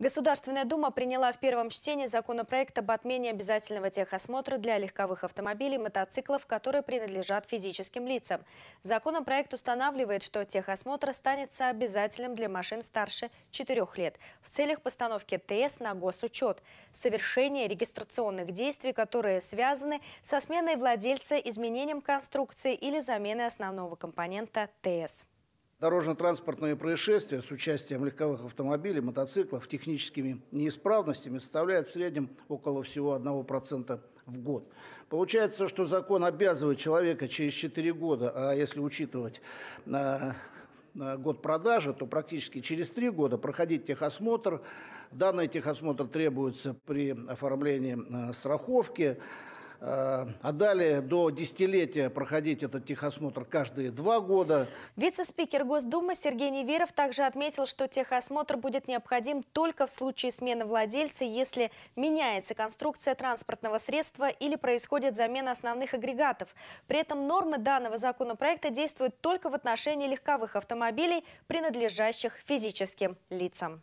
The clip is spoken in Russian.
Государственная дума приняла в первом чтении законопроект об отмене обязательного техосмотра для легковых автомобилей и мотоциклов, которые принадлежат физическим лицам. Законопроект устанавливает, что техосмотр станется обязательным для машин старше 4 лет в целях постановки ТС на госучет, совершения регистрационных действий, которые связаны со сменой владельца, изменением конструкции или заменой основного компонента ТС. Дорожно-транспортные происшествия с участием легковых автомобилей, мотоциклов, техническими неисправностями составляют в среднем около всего 1% в год. Получается, что закон обязывает человека через 4 года, а если учитывать э, э, год продажи, то практически через три года проходить техосмотр. Данный техосмотр требуется при оформлении э, страховки. Э, а далее до десятилетия проходить этот техосмотр каждые два года. Вице-спикер Госдумы Сергей Неверов также отметил, что техосмотр будет необходим только в случае смены владельца, если меняется конструкция транспортного средства или происходит замена основных агрегатов. При этом нормы данного законопроекта действуют только в отношении легковых автомобилей, принадлежащих физическим лицам.